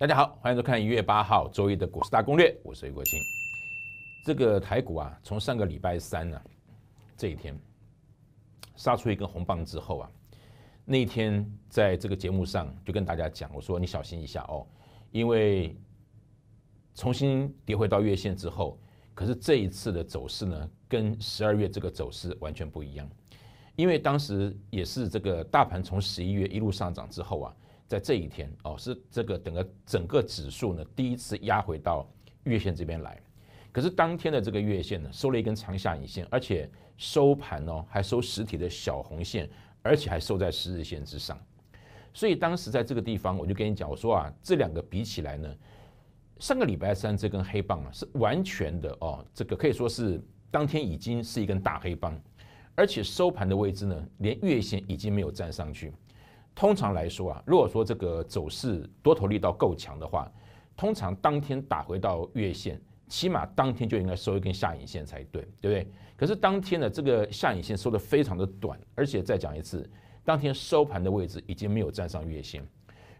大家好，欢迎收看一月八号周一的股市大攻略，我是魏国庆。这个台股啊，从上个礼拜三呢这一天杀出一根红棒之后啊，那一天在这个节目上就跟大家讲，我说你小心一下哦，因为重新跌回到月线之后，可是这一次的走势呢，跟十二月这个走势完全不一样，因为当时也是这个大盘从十一月一路上涨之后啊。在这一天哦，是这个整个整个指数呢，第一次压回到月线这边来。可是当天的这个月线呢，收了一根长下影线，而且收盘哦还收实体的小红线，而且还收在十日线之上。所以当时在这个地方，我就跟你讲，我说啊，这两个比起来呢，上个礼拜三这根黑棒啊，是完全的哦，这个可以说是当天已经是一根大黑棒，而且收盘的位置呢，连月线已经没有站上去。通常来说啊，如果说这个走势多头力道够强的话，通常当天打回到月线，起码当天就应该收一根下影线才对，对不对？可是当天的这个下影线收的非常的短，而且再讲一次，当天收盘的位置已经没有站上月线，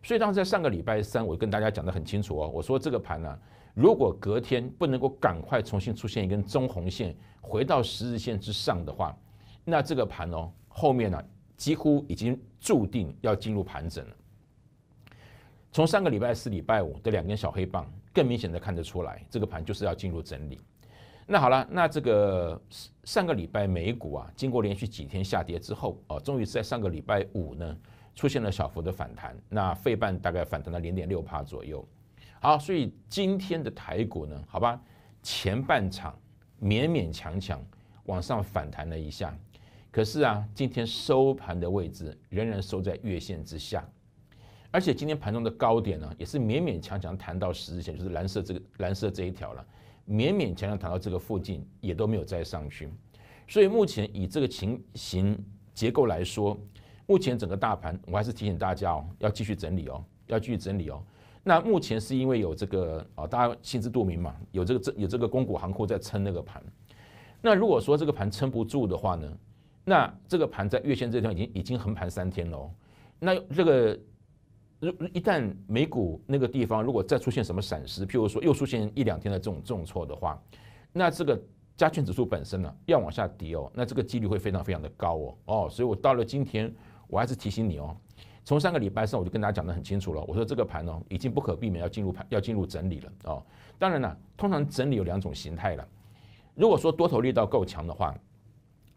所以当时在上个礼拜三，我跟大家讲的很清楚哦，我说这个盘呢，如果隔天不能够赶快重新出现一根中红线回到十日线之上的话，那这个盘哦，后面呢？几乎已经注定要进入盘整了。从上个礼拜四、礼拜五的两根小黑棒，更明显的看得出来，这个盘就是要进入整理。那好了，那这个上个礼拜美股啊，经过连续几天下跌之后，哦，终于是在上个礼拜五呢，出现了小幅的反弹。那费半大概反弹了零点六帕左右。好，所以今天的台股呢，好吧，前半场勉勉强强往上反弹了一下。可是啊，今天收盘的位置仍然收在月线之下，而且今天盘中的高点呢，也是勉勉强强谈到十字线，就是蓝色这个蓝色这一条了，勉勉强强谈到这个附近，也都没有再上去。所以目前以这个情形结构来说，目前整个大盘，我还是提醒大家哦，要继续整理哦，要继续整理哦。那目前是因为有这个啊，大家心知肚明嘛，有这个这有这个公股行库在撑那个盘。那如果说这个盘撑不住的话呢？那这个盘在月线这条已经已经横盘三天了，哦，那这个如一旦美股那个地方如果再出现什么闪失，譬如说又出现一两天的这种重挫的话，那这个加权指数本身呢要往下跌哦，那这个几率会非常非常的高哦哦，所以我到了今天我还是提醒你哦，从上个礼拜上我就跟大家讲的很清楚了，我说这个盘呢已经不可避免要进入盘要进入整理了哦，当然了，通常整理有两种形态了，如果说多头力道够强的话。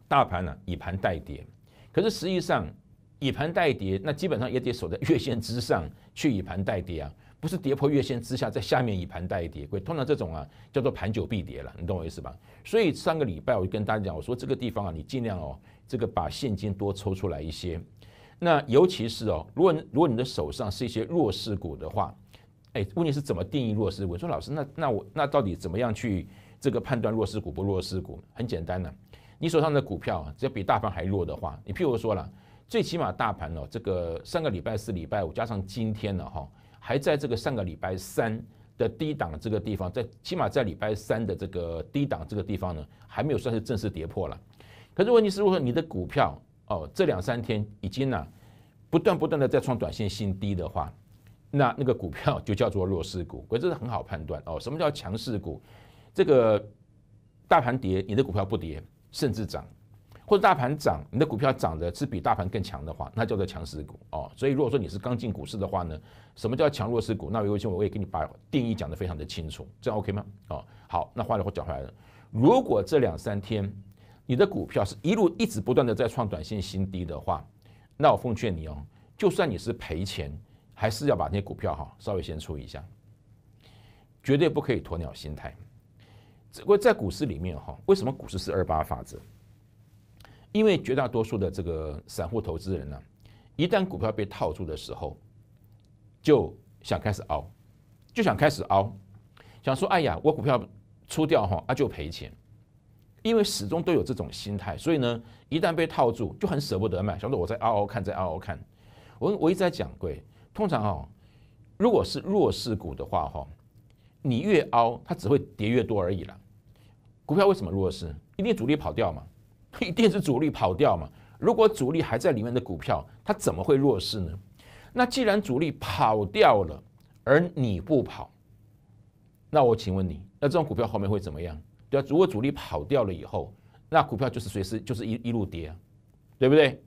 大盘呢以盘带跌，可是实际上以盘带跌，那基本上也得守在月线之上去以盘带跌啊，不是跌破月线之下在下面以盘带跌。会通常这种啊叫做盘久必跌了，你懂我意思吧？所以上个礼拜我就跟大家讲，我说这个地方啊，你尽量哦，这个把现金多抽出来一些。那尤其是哦，如果如果你的手上是一些弱势股的话，哎，问题是怎么定义弱势我说老师，那那我那到底怎么样去这个判断弱势股不弱势股？很简单呢。你手上的股票只要比大盘还弱的话，你譬如说了，最起码大盘哦，这个上个礼拜四、礼拜五加上今天呢，哈，还在这个上个礼拜三的低档这个地方，在起码在礼拜三的这个低档这个地方呢，还没有算是正式跌破了。可是问题是如果你的股票哦，这两三天已经呢，不断不断的在创短线新低的话，那那个股票就叫做弱势股，我这是很好判断哦。什么叫强势股？这个大盘跌，你的股票不跌。甚至涨，或者大盘涨，你的股票涨的是比大盘更强的话，那叫做强势股哦。所以如果说你是刚进股市的话呢，什么叫强弱势股？那维维君我也给你把定义讲得非常的清楚，这样 OK 吗？哦，好，那话又讲回来了。如果这两三天你的股票是一路一直不断的在创短线新低的话，那我奉劝你哦，就算你是赔钱，还是要把那些股票哈稍微先出一下，绝对不可以鸵鸟心态。只不过在股市里面哈，为什么股市是二八法则？因为绝大多数的这个散户投资人呢，一旦股票被套住的时候，就想开始熬，就想开始熬，想说：“哎呀，我股票出掉哈，啊就赔钱。”因为始终都有这种心态，所以呢，一旦被套住就很舍不得卖，想说：“我在熬熬看，在熬熬看。”我我一直在讲过，通常哦，如果是弱势股的话哈，你越熬，它只会跌越多而已了。股票为什么弱势？一定主力跑掉嘛？一定是主力跑掉嘛？如果主力还在里面的股票，它怎么会弱势呢？那既然主力跑掉了，而你不跑，那我请问你，那这种股票后面会怎么样？对啊，如果主力跑掉了以后，那股票就是随时就是一一路跌，对不对？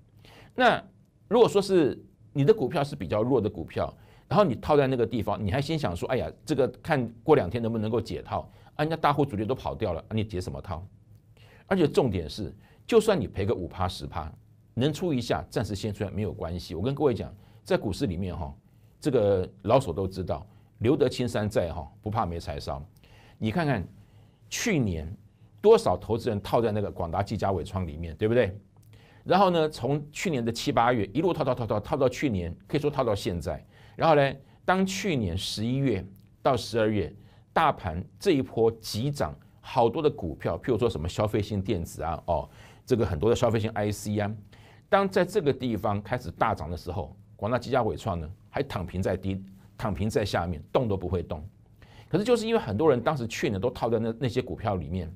那如果说是你的股票是比较弱的股票，然后你套在那个地方，你还心想说，哎呀，这个看过两天能不能够解套？啊，人家大户主力都跑掉了，你解什么套？而且重点是，就算你赔个五趴十趴，能出一下，暂时先出来没有关系。我跟各位讲，在股市里面哈，这个老手都知道，留得青山在哈，不怕没柴烧。你看看去年多少投资人套在那个广达、季佳伟窗里面，对不对？然后呢，从去年的七八月一路套套套套套到去年，可以说套到现在。然后呢，当去年十一月到十二月。大盘这一波急涨，好多的股票，譬如说什么消费性电子啊，哦，这个很多的消费性 IC 啊，当在这个地方开始大涨的时候，广大几家伟创呢还躺平在低，躺平在下面，动都不会动。可是就是因为很多人当时去年都套在那那些股票里面，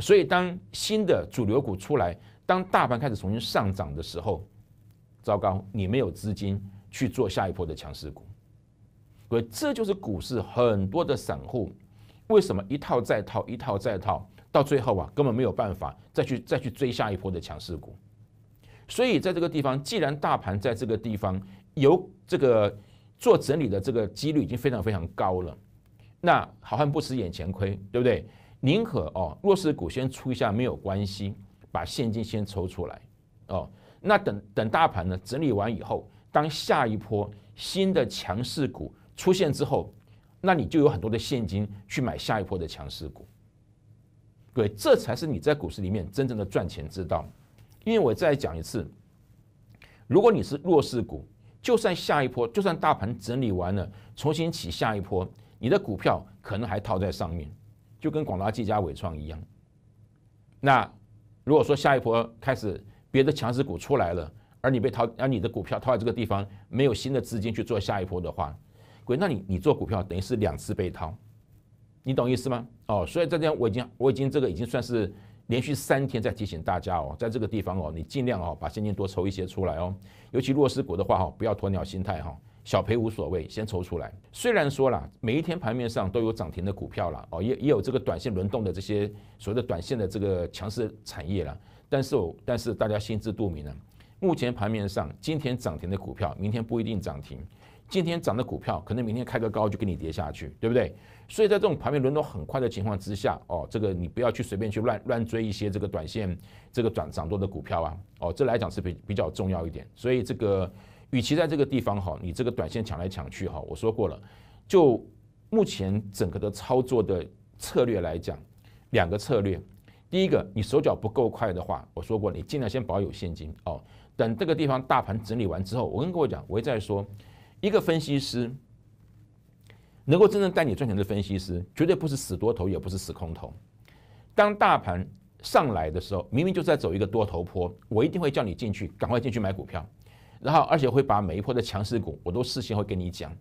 所以当新的主流股出来，当大盘开始重新上涨的时候，糟糕，你没有资金去做下一波的强势股。所以这就是股市很多的散户为什么一套再套一套再套，到最后啊根本没有办法再去再去追下一波的强势股。所以在这个地方，既然大盘在这个地方有这个做整理的这个几率已经非常非常高了，那好汉不吃眼前亏，对不对？宁可哦，弱势股先出一下没有关系，把现金先抽出来哦。那等等大盘呢整理完以后，当下一波新的强势股。出现之后，那你就有很多的现金去买下一波的强势股，各位，这才是你在股市里面真正的赚钱之道。因为我再讲一次，如果你是弱势股，就算下一波，就算大盘整理完了，重新起下一波，你的股票可能还套在上面，就跟广大技家伟创一样。那如果说下一波开始别的强势股出来了，而你被套，而你的股票套在这个地方，没有新的资金去做下一波的话。鬼，那你你做股票等于是两次被套，你懂意思吗？哦，所以在这，我已经我已经这个已经算是连续三天在提醒大家哦，在这个地方哦，你尽量哦把现金多抽一些出来哦，尤其弱势股的话哈，不要鸵鸟心态哈，小赔无所谓，先抽出来。虽然说了，每一天盘面上都有涨停的股票了哦，也也有这个短线轮动的这些所谓的短线的这个强势产业了，但是哦，但是大家心知肚明呢，目前盘面上今天涨停的股票，明天不一定涨停。今天涨的股票，可能明天开个高就给你跌下去，对不对？所以在这种盘面轮动很快的情况之下，哦，这个你不要去随便去乱乱追一些这个短线这个转涨多的股票啊，哦，这来讲是比比较重要一点。所以这个，与其在这个地方哈，你这个短线抢来抢去哈，我说过了，就目前整个的操作的策略来讲，两个策略，第一个，你手脚不够快的话，我说过，你尽量先保有现金哦，等这个地方大盘整理完之后，我跟各位讲，我一再说。一个分析师能够真正带你赚钱的分析师，绝对不是死多头，也不是死空头。当大盘上来的时候，明明就在走一个多头坡，我一定会叫你进去，赶快进去买股票。然后，而且会把每一波的强势股，我都事先会跟你讲。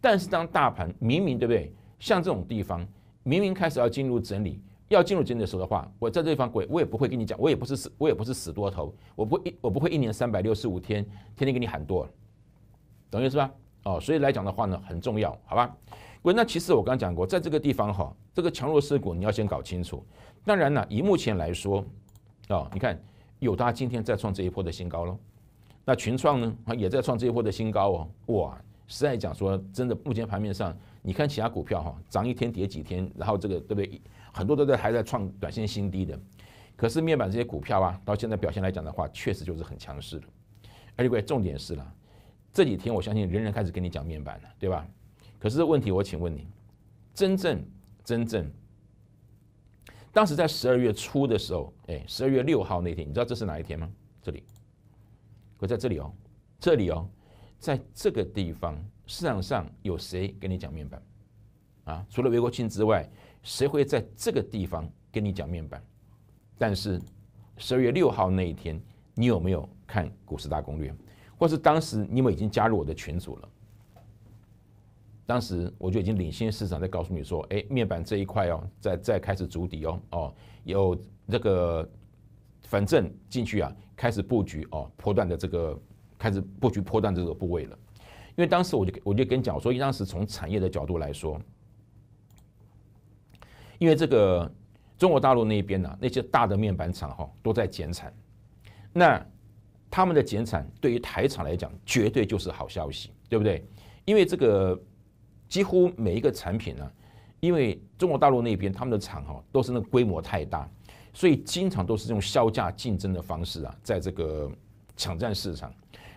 但是，当大盘明明对不对？像这种地方，明明开始要进入整理，要进入整理的时候的话，我在这地方，我我也不会跟你讲，我也不是死，我也不是死多头，我不一我不会一年三百六十五天，天天给你喊多。等于是吧，哦，所以来讲的话呢，很重要，好吧？各位，那其实我刚刚讲过，在这个地方哈，这个强弱势股你要先搞清楚。当然了，以目前来说，哦，你看，有它今天在创这一波的新高了，那群创呢，也在创这一波的新高哦。哇，实在讲说，真的，目前盘面上，你看其他股票哈，涨一天跌几天，然后这个对不对？很多都在还在创短线新低的，可是面板这些股票啊，到现在表现来讲的话，确实就是很强势的。而且各位，重点是了。这几天我相信人人开始跟你讲面板了，对吧？可是问题我请问你，真正真正当时在十二月初的时候，哎，十二月六号那天，你知道这是哪一天吗？这里，我在这里哦，这里哦，在这个地方市场上有谁跟你讲面板？啊，除了韦国庆之外，谁会在这个地方跟你讲面板？但是十二月六号那一天，你有没有看《股市大攻略》？或是当时你们已经加入我的群组了，当时我就已经领先市场在告诉你说，哎，面板这一块哦，再再开始筑底哦，哦，有这个，反正进去啊，开始布局哦，波段的这个开始布局波段这个部位了，因为当时我就我就跟你讲说，当时从产业的角度来说，因为这个中国大陆那边呢，那些大的面板厂哈都在减产，那。他们的减产对于台厂来讲绝对就是好消息，对不对？因为这个几乎每一个产品呢，因为中国大陆那边他们的厂哈都是那个规模太大，所以经常都是用销价竞争的方式啊，在这个抢占市场。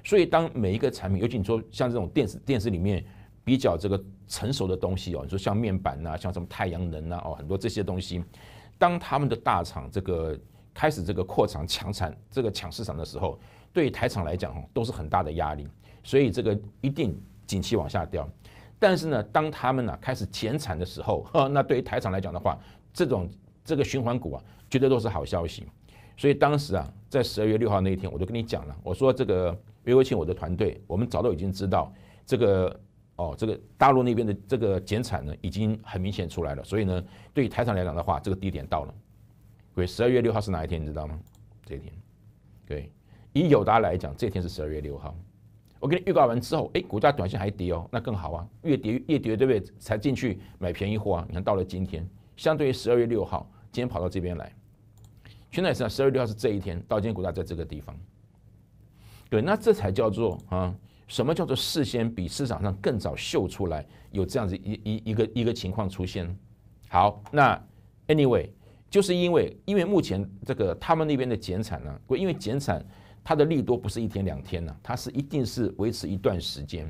所以当每一个产品，尤其你说像这种电视电视里面比较这个成熟的东西哦，你说像面板呐，像什么太阳能呐哦，很多这些东西，当他们的大厂这个开始这个扩产抢产这个抢市场的时候。对台厂来讲，都是很大的压力，所以这个一定景气往下掉。但是呢，当他们呢开始减产的时候，那对于台厂来讲的话，这种这个循环股啊，绝对都是好消息。所以当时啊，在十二月六号那一天，我就跟你讲了，我说这个约国庆，我的团队我们早都已经知道这个哦，这个大陆那边的这个减产呢，已经很明显出来了。所以呢，对于台厂来讲的话，这个低点到了。对，十二月六号是哪一天？你知道吗？这一天，对。以友达来讲，这天是十二月六号。我给你预告完之后，哎，股价短线还跌哦，那更好啊，越跌越跌，对不对？才进去买便宜货啊！你看，到了今天，相对于十二月六号，今天跑到这边来，全在是十二月六号是这一天，到今天股价在这个地方。对，那这才叫做啊，什么叫做事先比市场上更早秀出来有这样子一一一个一个情况出现？好，那 anyway，就是因为因为目前这个他们那边的减产呢，因为减产。它的利多不是一天两天呐，它是一定是维持一段时间，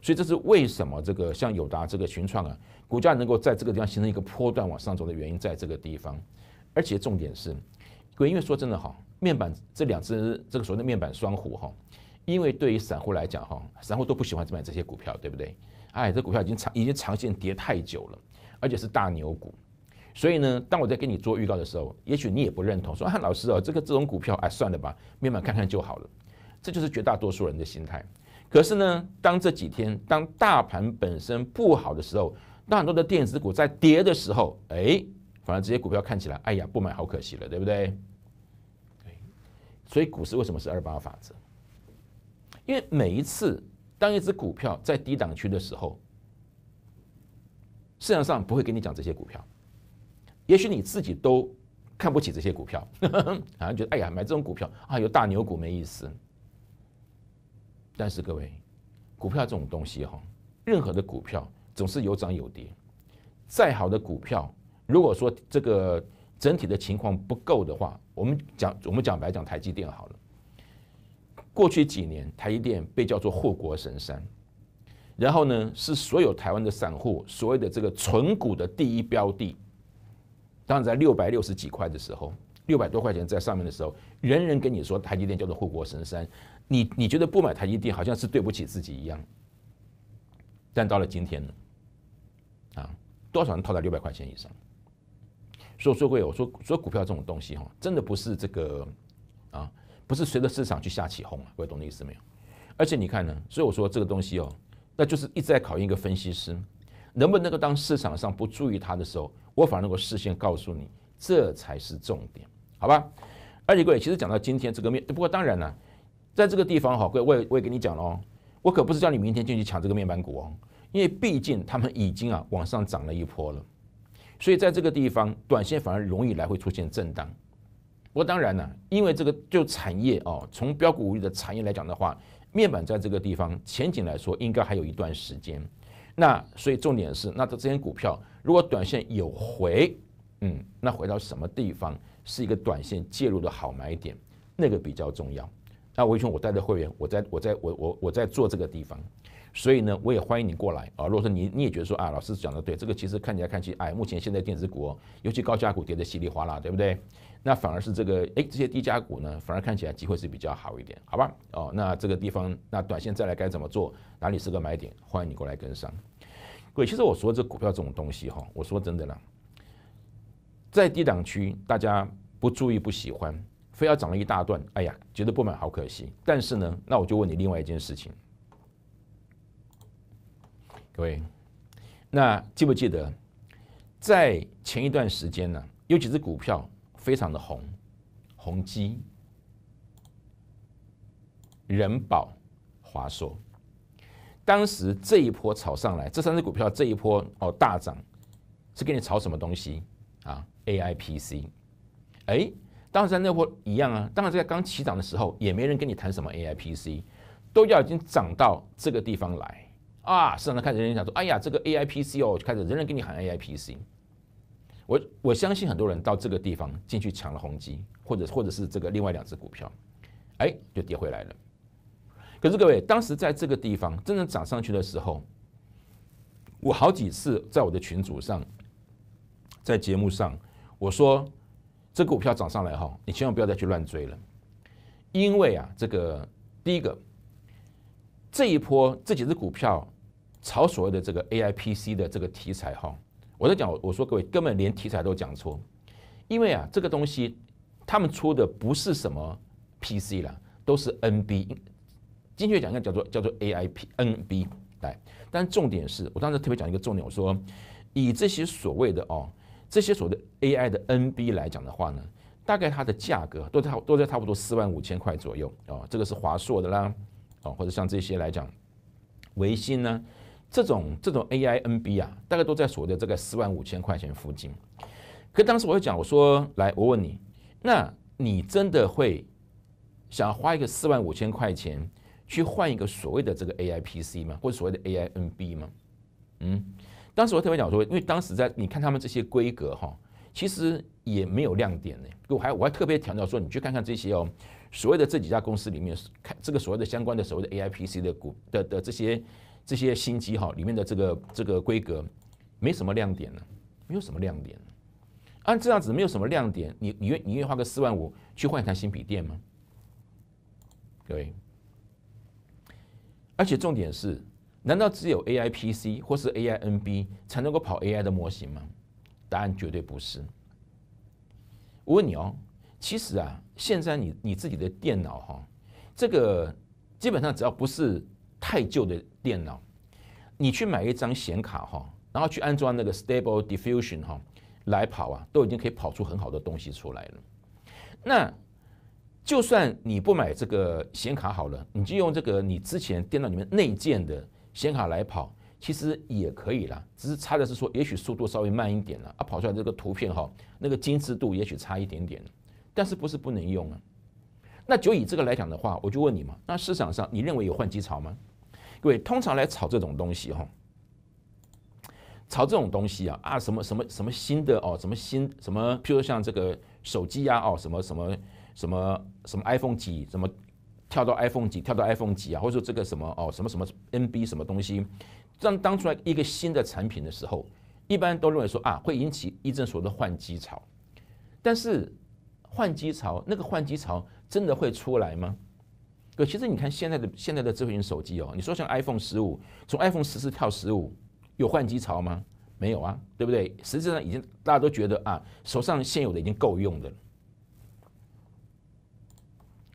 所以这是为什么这个像友达这个群创啊，股价能够在这个地方形成一个波段往上走的原因，在这个地方，而且重点是，因为说真的哈，面板这两只这个所谓的面板双虎哈，因为对于散户来讲哈，散户都不喜欢买这些股票，对不对？哎，这股票已经长已经长线跌太久了，而且是大牛股。所以呢，当我在给你做预告的时候，也许你也不认同，说啊，老师哦，这个这种股票，哎，算了吧，面板看看就好了。这就是绝大多数人的心态。可是呢，当这几天，当大盘本身不好的时候，那很多的电子股在跌的时候，哎，反而这些股票看起来，哎呀，不买好可惜了，对不对。所以股市为什么是二八法则？因为每一次，当一只股票在低档区的时候，市场上不会跟你讲这些股票。也许你自己都看不起这些股票，好 像觉得哎呀，买这种股票啊，有大牛股没意思。但是各位，股票这种东西哈，任何的股票总是有涨有跌。再好的股票，如果说这个整体的情况不够的话，我们讲我们讲白讲台积电好了。过去几年，台积电被叫做护国神山，然后呢，是所有台湾的散户所谓的这个纯股的第一标的。当时在六百六十几块的时候，六百多块钱在上面的时候，人人跟你说台积电叫做护国神山，你你觉得不买台积电好像是对不起自己一样。但到了今天呢，啊，多少人套在六百块钱以上？所以说各位，我说说股票这种东西哈，真的不是这个啊，不是随着市场去瞎起哄啊，各位懂的意思没有？而且你看呢，所以我说这个东西哦，那就是一直在考验一个分析师。能不能够当市场上不注意它的时候，我反而能够事先告诉你，这才是重点，好吧？而且各位，其实讲到今天这个面，不过当然了，在这个地方哈，各位我也我也跟你讲了哦，我可不是叫你明天进去抢这个面板股哦，因为毕竟他们已经啊往上涨了一波了，所以在这个地方短线反而容易来会出现震荡。不过当然了，因为这个就产业哦，从标股里的产业来讲的话，面板在这个地方前景来说，应该还有一段时间。那所以重点是，那这这些股票如果短线有回，嗯，那回到什么地方是一个短线介入的好买点，那个比较重要。那目前我带着会员，我在我在我我我在做这个地方，所以呢，我也欢迎你过来啊。如果说你你也觉得说啊，老师讲的对，这个其实看起来看起，哎，目前现在电子股，尤其高价股跌的稀里哗啦，对不对？那反而是这个，哎，这些低价股呢，反而看起来机会是比较好一点，好吧？哦，那这个地方，那短线再来该怎么做？哪里是个买点？欢迎你过来跟上，各位。其实我说这股票这种东西哈，我说真的了，在低档区，大家不注意、不喜欢，非要涨了一大段，哎呀，觉得不买好可惜。但是呢，那我就问你另外一件事情，各位，那记不记得在前一段时间呢，有几只股票？非常的红，宏基、人保、华硕，当时这一波炒上来，这三只股票这一波哦大涨，是给你炒什么东西啊？A I P C，哎，当时在那波一样啊，当然在刚起涨的时候也没人跟你谈什么 A I P C，都要已经涨到这个地方来啊，市场上看人人想说，哎呀，这个 A I P C 哦，就开始人人跟你喊 A I P C。我我相信很多人到这个地方进去抢了宏基，或者或者是这个另外两只股票，哎，就跌回来了。可是各位，当时在这个地方真正涨上去的时候，我好几次在我的群组上，在节目上我说，这个股票涨上来哈，你千万不要再去乱追了，因为啊，这个第一个，这一波这几只股票炒所谓的这个 A I P C 的这个题材哈。我在讲，我说各位根本连题材都讲错，因为啊，这个东西他们出的不是什么 PC 了，都是 NB，精确讲应该叫做叫做 AIPNB 来。但重点是，我当时特别讲一个重点，我说以这些所谓的哦，这些所谓的 AI 的 NB 来讲的话呢，大概它的价格都在都在差不多四万五千块左右啊，这个是华硕的啦，哦或者像这些来讲，维星呢。这种这种 A I N B 啊，大概都在所谓的这个四万五千块钱附近。可当时我就讲，我说来，我问你，那你真的会想花一个四万五千块钱去换一个所谓的这个 A I P C 吗？或者所谓的 A I N B 吗？嗯，当时我特别讲说，因为当时在你看他们这些规格哈，其实也没有亮点呢。我还我还特别强调说，你去看看这些哦，所谓的这几家公司里面，看这个所谓的相关的所谓的 A I P C 的股的的这些。这些新机哈，里面的这个这个规格，没什么亮点呢，没有什么亮点。按这样子，没有什么亮点，你你愿你愿意花个四万五去换一台新笔电吗？各位，而且重点是，难道只有 A I P C 或是 A I N B 才能够跑 A I 的模型吗？答案绝对不是。我问你哦，其实啊，现在你你自己的电脑哈，这个基本上只要不是。太旧的电脑，你去买一张显卡哈，然后去安装那个 Stable Diffusion 哈来跑啊，都已经可以跑出很好的东西出来了。那就算你不买这个显卡好了，你就用这个你之前电脑里面内建的显卡来跑，其实也可以啦。只是差的是说也许速度稍微慢一点了，啊，跑出来这个图片哈，那个精致度也许差一点点，但是不是不能用啊？那就以这个来讲的话，我就问你嘛，那市场上你认为有换机潮吗？对，通常来炒这种东西哈，炒这种东西啊啊，什么什么什么新的哦，什么新什么，譬如像这个手机啊哦，什么什么什么什么 iPhone 几，什么跳到 iPhone 几，跳到 iPhone 几啊，或者说这个什么哦，什么什么 NB 什么东西，当当出来一个新的产品的时候，一般都认为说啊会引起一阵所谓的换机潮，但是换机潮那个换机潮真的会出来吗？对，其实你看现在的现在的智慧型手机哦，你说像 iPhone 十五，从 iPhone 十四跳十五，有换机潮吗？没有啊，对不对？实质上已经大家都觉得啊，手上现有的已经够用的了。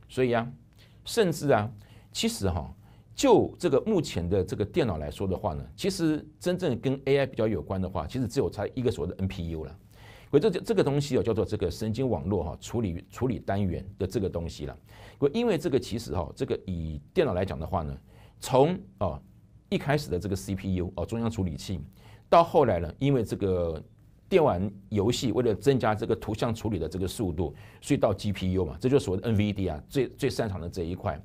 所以啊，甚至啊，其实哈，就这个目前的这个电脑来说的话呢，其实真正跟 AI 比较有关的话，其实只有它一个所谓的 NPU 了。所以这这这个东西哦，叫做这个神经网络哈，处理处理单元的这个东西了。因为这个其实哈，这个以电脑来讲的话呢，从啊一开始的这个 CPU 哦中央处理器，到后来呢，因为这个电玩游戏为了增加这个图像处理的这个速度，所以到 GPU 嘛，这就是所谓的 NVD 啊最最擅长的这一块。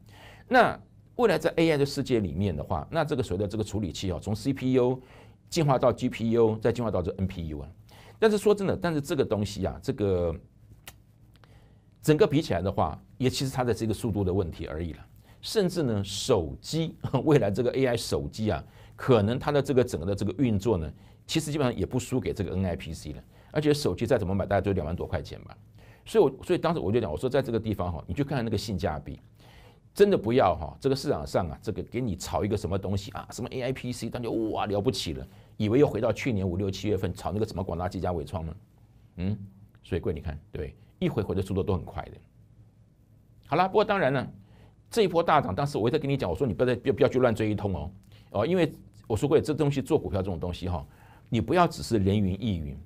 那未来在 AI 的世界里面的话，那这个所谓的这个处理器啊，从 CPU 进化到 GPU，再进化到这 NPU 啊。但是说真的，但是这个东西啊，这个整个比起来的话，也其实它的这个速度的问题而已了。甚至呢，手机 未来这个 AI 手机啊，可能它的这个整个的这个运作呢，其实基本上也不输给这个 NIPC 了。而且手机再怎么买，大概就两万多块钱吧。所以，我，所以当时我就讲，我说在这个地方哈，你去看看那个性价比，真的不要哈。这个市场上啊，这个给你炒一个什么东西啊，什么 AIPC，大家哇了不起了。以为又回到去年五六七月份炒那个什么广大几家伟创吗？嗯，所以贵你看，对，一回回的速度都很快的。好了，不过当然了，这一波大涨，当时我一直在跟你讲，我说你不要再不要去乱追一通哦哦，因为我说过，这东西做股票这种东西哈，你不要只是人云亦云。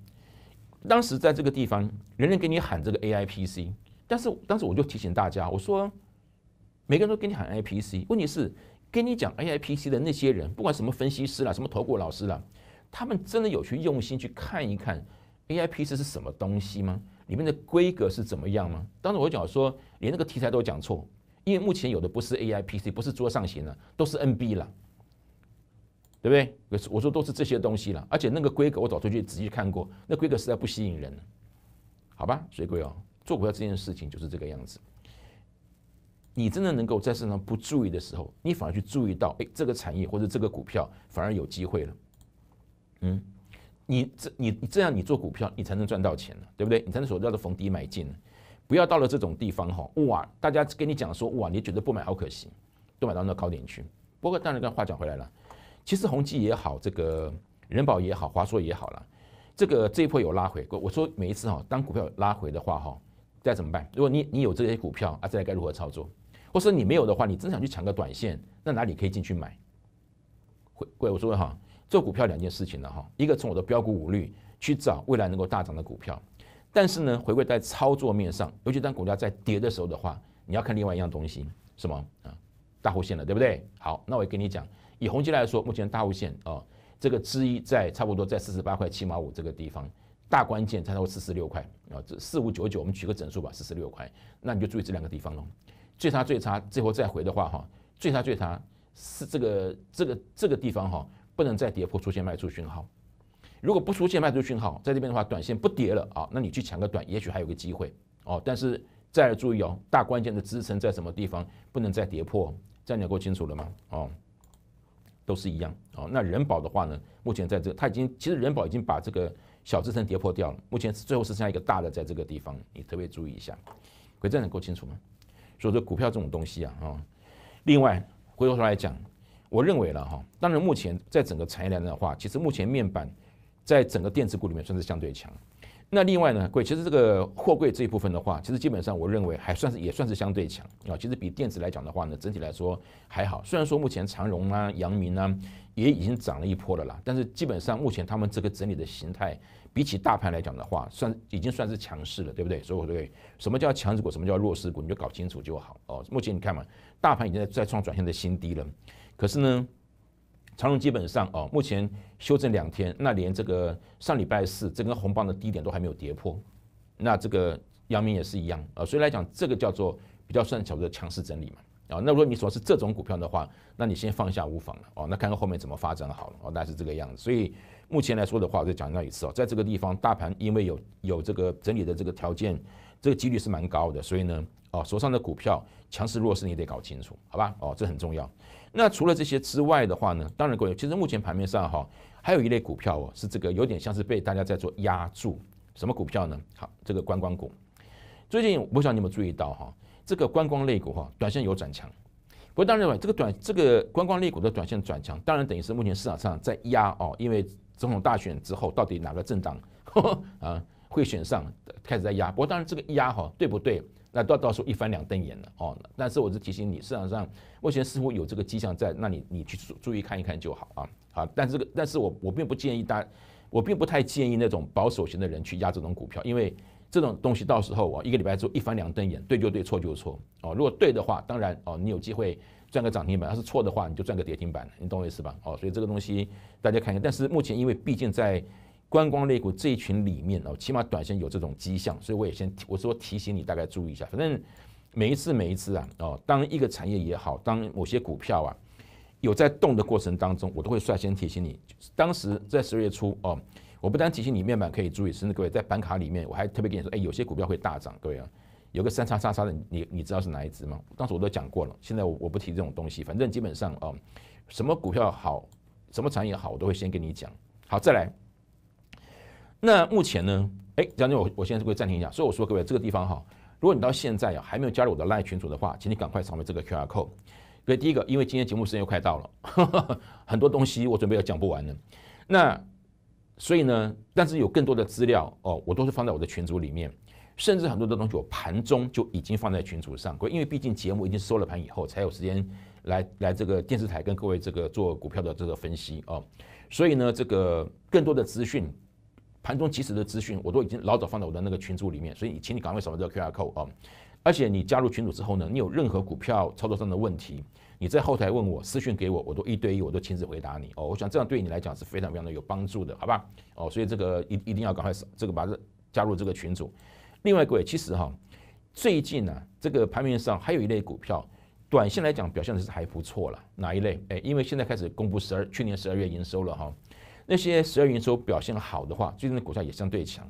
当时在这个地方，人人给你喊这个 AIPC，但是当时我就提醒大家，我说每个人都给你喊 IPC，问题是。跟你讲 AIPC 的那些人，不管什么分析师啦，什么投顾老师啦，他们真的有去用心去看一看 AIPC 是什么东西吗？里面的规格是怎么样吗？当时我讲说连那个题材都讲错，因为目前有的不是 AIPC，不是桌上型的，都是 NB 了，对不对？我说都是这些东西了，而且那个规格我早出去仔细看过，那规格实在不吸引人，好吧？所以各位哦，做股票这件事情就是这个样子。你真的能够在市场不注意的时候，你反而去注意到，哎，这个产业或者这个股票反而有机会了，嗯，你这你你这样你做股票，你才能赚到钱了，对不对？你才能所叫做逢低买进，不要到了这种地方哈，哇，大家跟你讲说哇，你觉得不买好可惜，都买到那高点去。不过当然，刚话讲回来了，其实宏基也好，这个人保也好，华硕也好了，这个这一波有拉回，我我说每一次哈，当股票拉回的话哈，再怎么办？如果你你有这些股票啊，再来该如何操作？我说你没有的话，你真想去抢个短线，那哪里可以进去买？回回我说哈，做股票两件事情了哈，一个从我的标股五率去找未来能够大涨的股票，但是呢，回归在操作面上，尤其当股价在跌的时候的话，你要看另外一样东西，什么啊？大户线了，对不对？好，那我也跟你讲，以宏基来说，目前大户线啊，这个之一在差不多在四十八块七毛五这个地方，大关键才到四十六块啊，这四五九九，我们取个整数吧，四十六块，那你就注意这两个地方喽。最差最差，最后再回的话哈，最差最差是这个这个这个地方哈，不能再跌破出现卖出讯号。如果不出现卖出讯号，在这边的话，短线不跌了啊，那你去抢个短，也许还有个机会哦。但是再注意哦，大关键的支撑在什么地方，不能再跌破。这样讲够清楚了吗？哦，都是一样哦。那人保的话呢，目前在这，它已经其实人保已经把这个小支撑跌破掉了，目前最后是下一个大的在这个地方，你特别注意一下。这样能够清楚吗？所以说股票这种东西啊，啊，另外回头来讲，我认为了哈，当然目前在整个产业链的话，其实目前面板在整个电子股里面算是相对强。那另外呢，贵其实这个货柜这一部分的话，其实基本上我认为还算是也算是相对强啊，其实比电子来讲的话呢，整体来说还好。虽然说目前长荣啊、阳明啊也已经涨了一波了啦，但是基本上目前他们这个整理的形态。比起大盘来讲的话，算已经算是强势了，对不对？所以，我对什么叫强势股，什么叫弱势股，你就搞清楚就好哦。目前你看嘛，大盘已经在在创转向的新低了，可是呢，长隆基本上哦，目前修正两天，那连这个上礼拜四这根红棒的低点都还没有跌破，那这个阳明也是一样啊。所以来讲，这个叫做比较算小的强势整理嘛。啊，那如果你说是这种股票的话，那你先放下无妨了哦。那看看后面怎么发展好了哦，大概是这个样子。所以目前来说的话，我再强调一次哦，在这个地方，大盘因为有有这个整理的这个条件，这个几率是蛮高的。所以呢，哦，手上的股票强势弱势你得搞清楚，好吧？哦，这很重要。那除了这些之外的话呢，当然各位，其实目前盘面上哈，还有一类股票哦，是这个有点像是被大家在做压住。什么股票呢？好，这个观光股。最近我想你有没有注意到哈？这个观光类股哈，短线有转强，不过当然，这个短这个观光类股的短线转强，当然等于是目前市场上在压哦，因为总统大选之后到底哪个政党 啊会选上，开始在压。不过当然，这个压哈对不对？那到到时候一翻两瞪眼了哦。但是我是提醒你，市场上目前似乎有这个迹象在，那你你去注注意看一看就好啊。好，但这个但是我我并不建议大，我并不太建议那种保守型的人去压这种股票，因为。这种东西到时候啊，一个礼拜之后一翻两瞪眼，对就对，错就错哦。如果对的话，当然哦，你有机会赚个涨停板；要是错的话，你就赚个跌停板你懂我意思吧？哦，所以这个东西大家看一下。但是目前因为毕竟在观光类股这一群里面哦，起码短线有这种迹象，所以我也先我说提醒你大概注意一下。反正每一次每一次啊，哦，当一个产业也好，当某些股票啊有在动的过程当中，我都会率先提醒你。当时在十二月初哦。我不单提醒你面板可以注意，甚至各位在板卡里面，我还特别跟你说，哎，有些股票会大涨，各位啊，有个三叉叉叉的，你你知道是哪一只吗？当时我都讲过了，现在我我不提这种东西，反正基本上啊，什么股票好，什么产业好，我都会先跟你讲。好，再来，那目前呢？哎，将军，我我现在会暂停一下。所以我说各位，这个地方哈，如果你到现在啊还没有加入我的赖群组的话，请你赶快扫描这个 Q R code。各位，第一个，因为今天节目时间又快到了，很多东西我准备要讲不完呢。那所以呢，但是有更多的资料哦，我都是放在我的群组里面，甚至很多的东西我盘中就已经放在群组上因为毕竟节目已经收了盘以后，才有时间来来这个电视台跟各位这个做股票的这个分析哦。所以呢，这个更多的资讯，盘中及时的资讯，我都已经老早放在我的那个群组里面。所以，请你赶快扫描这个 Q R code 哦。而且你加入群组之后呢，你有任何股票操作上的问题。你在后台问我私讯给我，我都一对一，我都亲自回答你哦。我想这样对你来讲是非常非常的有帮助的，好吧？哦，所以这个一一定要赶快，这个把这加入这个群组。另外各位，其实哈，最近呢，这个盘面上还有一类股票，短线来讲表现的是还不错了。哪一类？哎，因为现在开始公布十二，去年十二月营收了哈。那些十二营收表现好的话，最近的股票也相对强。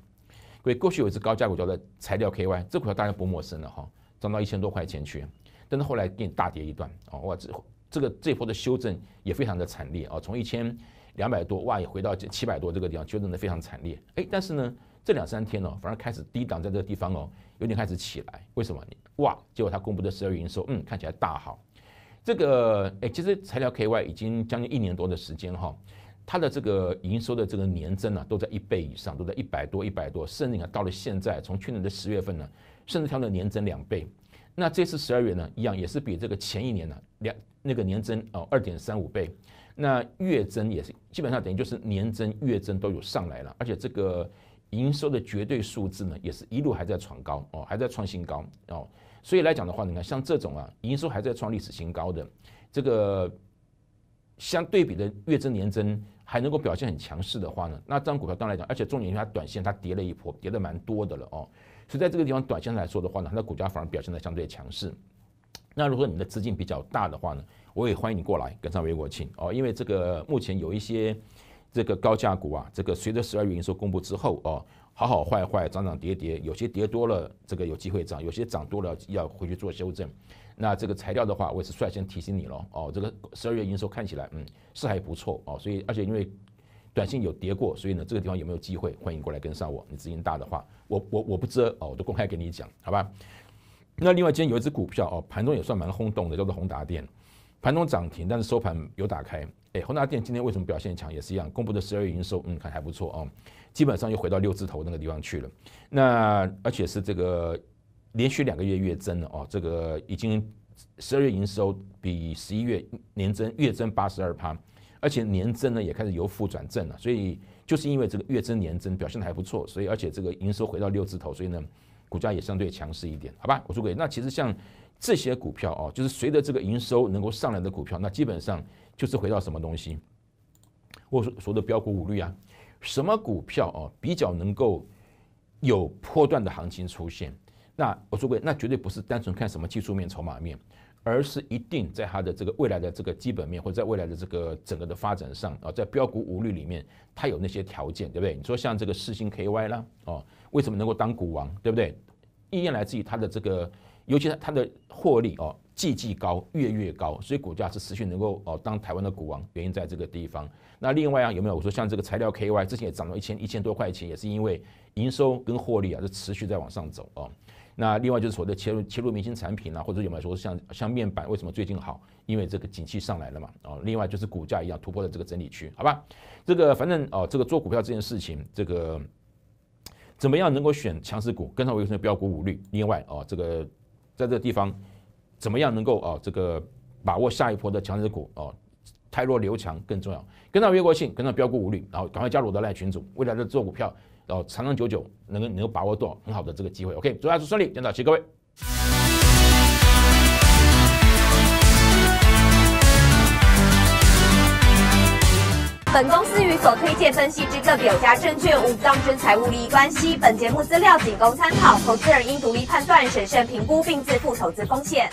各位，过去有一只高价股票的材料 KY，这股票大家不陌生了哈，涨到一千多块钱去。但是后来又大跌一段，哦哇，这这个这波的修正也非常的惨烈啊，从一千两百多哇，也回到七百多这个地方，修正的非常惨烈。哎，但是呢，这两三天哦，反而开始低档在这个地方哦，有点开始起来。为什么？哇，结果他公布的十二月营收，嗯，看起来大好。这个哎，其实材料 K Y 已经将近一年多的时间哈，它的这个营收的这个年增呢，都在一倍以上，都在一百多一百多。甚至看到了现在，从去年的十月份呢，甚至跳到年增两倍。那这次十二月呢，一样也是比这个前一年呢两那个年增哦二点三五倍，那月增也是基本上等于就是年增月增都有上来了，而且这个营收的绝对数字呢也是一路还在创高哦，还在创新高哦，所以来讲的话，你看像这种啊营收还在创历史新高的，这个相对比的月增年增还能够表现很强势的话呢，那张股票当然讲，而且重点因为它短线它跌了一波，跌的蛮多的了哦。所以在这个地方，短线来说的话呢，它的股价反而表现的相对强势。那如果你的资金比较大的话呢，我也欢迎你过来跟上韦国庆哦，因为这个目前有一些这个高价股啊，这个随着十二月营收公布之后哦，好好坏坏，涨涨跌跌，有些跌多了，这个有机会涨，有些涨多了要要回去做修正。那这个材料的话，我也是率先提醒你了哦，这个十二月营收看起来嗯是还不错哦，所以而且因为短线有跌过，所以呢这个地方有没有机会，欢迎过来跟上我，你资金大的话。我我我不遮哦，我都公开给你讲，好吧？那另外今天有一只股票哦，盘中也算蛮轰动的，叫做宏达电，盘中涨停，但是收盘有打开。哎，宏达电今天为什么表现强？也是一样，公布的十二月营收，嗯，看还不错哦，基本上又回到六字头那个地方去了。那而且是这个连续两个月月增了哦，这个已经十二月营收比十一月年增月增八十二%，趴，而且年增呢也开始由负转正了，所以。就是因为这个月增年增表现的还不错，所以而且这个营收回到六字头，所以呢股价也相对强势一点，好吧？我说位，那其实像这些股票哦，就是随着这个营收能够上来的股票，那基本上就是回到什么东西？我说说的标股五率啊，什么股票哦比较能够有波段的行情出现？那我说过，那绝对不是单纯看什么技术面、筹码面。而是一定在它的这个未来的这个基本面，或者在未来的这个整个的发展上啊，在标股五率里面，它有那些条件，对不对？你说像这个四星 KY 啦，哦，为什么能够当股王，对不对？依然来自于它的这个，尤其它的获利哦。季季高，月月高，所以股价是持续能够哦当台湾的股王，原因在这个地方。那另外啊有没有我说像这个材料 KY 之前也涨到一千一千多块钱，也是因为营收跟获利啊是持续在往上走哦。那另外就是所谓的切入切入明星产品啊，或者有没有说像像面板为什么最近好？因为这个景气上来了嘛哦，另外就是股价一样突破了这个整理区，好吧？这个反正哦这个做股票这件事情，这个怎么样能够选强势股？跟上我有什么标股五律？另外哦，这个在这个地方。怎么样能够啊这个把握下一波的强势股哦，汰弱留强更重要，跟着越国信，跟着标哥无虑，然后赶快加入我的赖群组，未来的做股票，然后长长久久能够能够把握到很好的这个机会。OK，祝大家顺利，见到期各位。本公司与所推荐分析之个别有家证券无当何财务利益关系，本节目资料仅供参考，投资人应独立判断、审慎评估并自负投资风险。